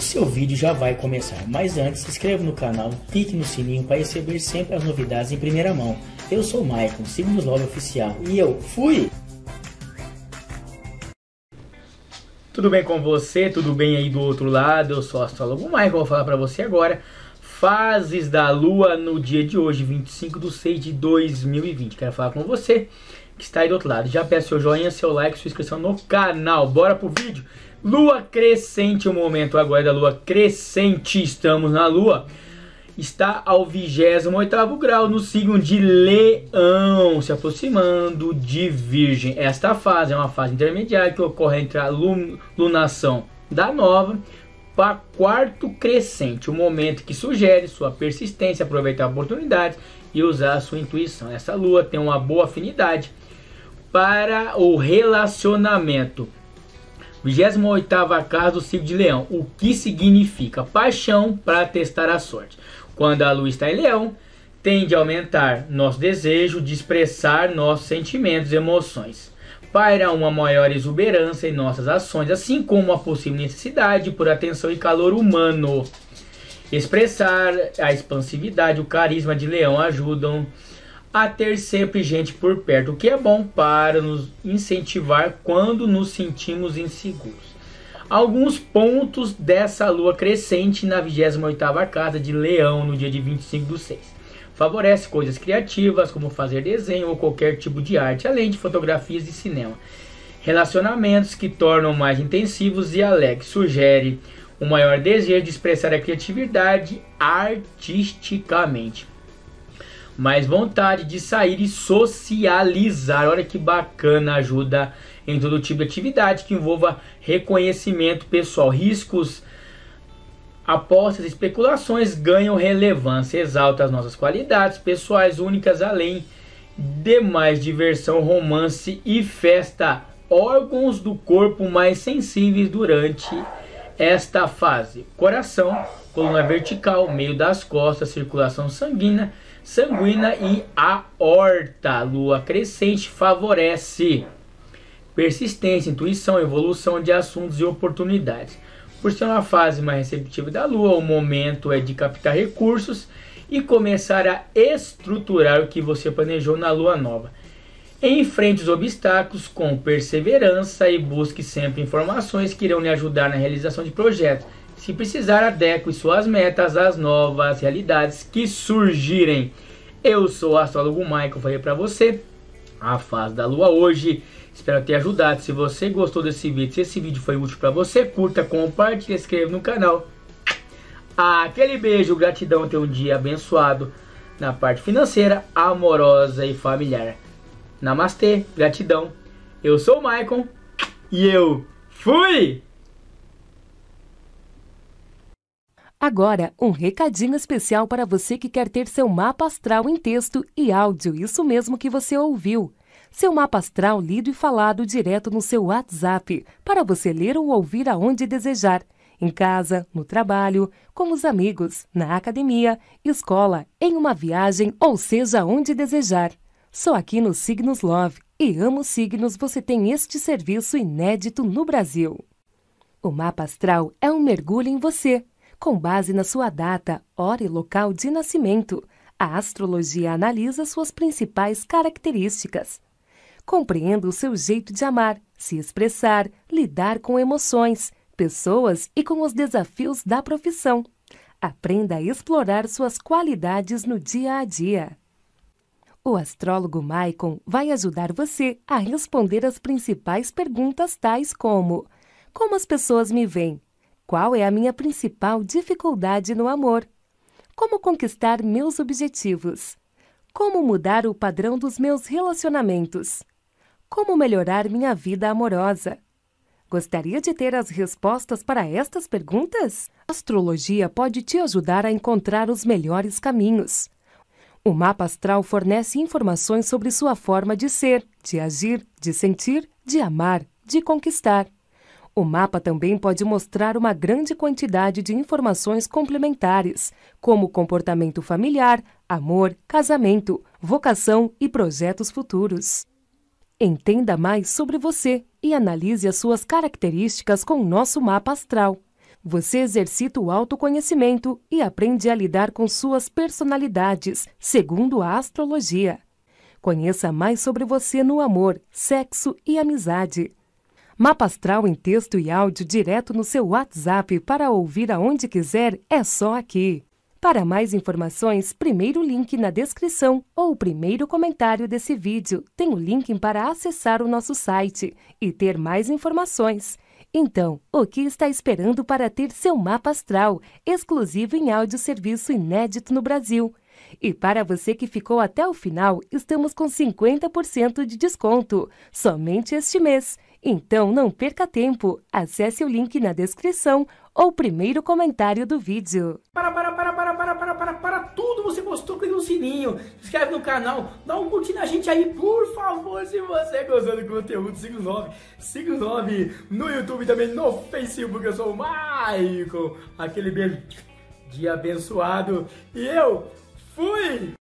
Seu vídeo já vai começar, mas antes se inscreva no canal, clique no sininho para receber sempre as novidades em primeira mão. Eu sou o Maicon, Signos logo Oficial e eu fui! Tudo bem com você? Tudo bem aí do outro lado? Eu sou o astrólogo Michael, vou falar para você agora fases da lua no dia de hoje, 25 de 6 de 2020. Quero falar com você que está aí do outro lado. Já peço seu joinha, seu like, sua inscrição no canal. Bora pro vídeo. Lua crescente, é o momento agora da lua crescente. Estamos na lua. Está ao 28 grau no signo de Leão, se aproximando de Virgem. Esta fase é uma fase intermediária que ocorre entre a lunação da nova para quarto crescente, o momento que sugere sua persistência, aproveitar a oportunidade e usar a sua intuição. Essa lua tem uma boa afinidade para o relacionamento. 28ª casa do signo de leão, o que significa paixão para testar a sorte. Quando a lua está em leão, tende a aumentar nosso desejo de expressar nossos sentimentos e emoções. Para uma maior exuberância em nossas ações, assim como a possível necessidade por atenção e calor humano. Expressar a expansividade, o carisma de leão ajudam a ter sempre gente por perto, o que é bom para nos incentivar quando nos sentimos inseguros. Alguns pontos dessa lua crescente na 28ª casa de Leão no dia de 25 do 6. Favorece coisas criativas, como fazer desenho ou qualquer tipo de arte, além de fotografias e cinema. Relacionamentos que tornam mais intensivos e alegres. Sugere o um maior desejo de expressar a criatividade artisticamente mais vontade de sair e socializar. Olha que bacana, ajuda em todo tipo de atividade que envolva reconhecimento pessoal. Riscos, apostas, especulações ganham relevância, exalta as nossas qualidades pessoais únicas, além de mais diversão, romance e festa. Órgãos do corpo mais sensíveis durante esta fase: coração, coluna vertical, meio das costas, circulação sanguínea sanguínea e aorta. Lua crescente favorece persistência, intuição, evolução de assuntos e oportunidades. Por ser uma fase mais receptiva da Lua, o momento é de captar recursos e começar a estruturar o que você planejou na Lua nova. Enfrente os obstáculos com perseverança e busque sempre informações que irão lhe ajudar na realização de projetos. Se precisar, adeque suas metas às novas realidades que surgirem. Eu sou o astrólogo Michael, falei para você a fase da lua hoje. Espero ter ajudado. Se você gostou desse vídeo, se esse vídeo foi útil para você, curta, compartilhe, inscreva no canal. Aquele beijo, gratidão, tenha um dia abençoado na parte financeira, amorosa e familiar. Namastê, gratidão. Eu sou o Maicon e eu fui! Agora, um recadinho especial para você que quer ter seu mapa astral em texto e áudio, isso mesmo que você ouviu. Seu mapa astral lido e falado direto no seu WhatsApp, para você ler ou ouvir aonde desejar. Em casa, no trabalho, com os amigos, na academia, escola, em uma viagem ou seja onde desejar. Só aqui no Signos Love e Amo Signos você tem este serviço inédito no Brasil. O mapa astral é um mergulho em você com base na sua data, hora e local de nascimento, a astrologia analisa suas principais características. Compreenda o seu jeito de amar, se expressar, lidar com emoções, pessoas e com os desafios da profissão. Aprenda a explorar suas qualidades no dia a dia. O astrólogo Maicon vai ajudar você a responder as principais perguntas tais como: Como as pessoas me veem? Qual é a minha principal dificuldade no amor? Como conquistar meus objetivos? Como mudar o padrão dos meus relacionamentos? Como melhorar minha vida amorosa? Gostaria de ter as respostas para estas perguntas? A astrologia pode te ajudar a encontrar os melhores caminhos. O mapa astral fornece informações sobre sua forma de ser, de agir, de sentir, de amar, de conquistar. O mapa também pode mostrar uma grande quantidade de informações complementares, como comportamento familiar, amor, casamento, vocação e projetos futuros. Entenda mais sobre você e analise as suas características com o nosso mapa astral. Você exercita o autoconhecimento e aprende a lidar com suas personalidades, segundo a astrologia. Conheça mais sobre você no amor, sexo e amizade Mapa astral em texto e áudio direto no seu WhatsApp para ouvir aonde quiser é só aqui. Para mais informações, primeiro link na descrição ou o primeiro comentário desse vídeo tem o link para acessar o nosso site e ter mais informações. Então, o que está esperando para ter seu mapa astral, exclusivo em áudio serviço inédito no Brasil? E para você que ficou até o final, estamos com 50% de desconto, somente este mês. Então não perca tempo, acesse o link na descrição ou primeiro comentário do vídeo. Para, para, para, para, para, para, para, para tudo, você gostou, clica no sininho, se inscreve no canal, dá um curtir na gente aí, por favor, se você é gostou do conteúdo, siga o 9, siga o 9 no YouTube também no Facebook, eu sou o Maicon, aquele beijo de abençoado e eu fui!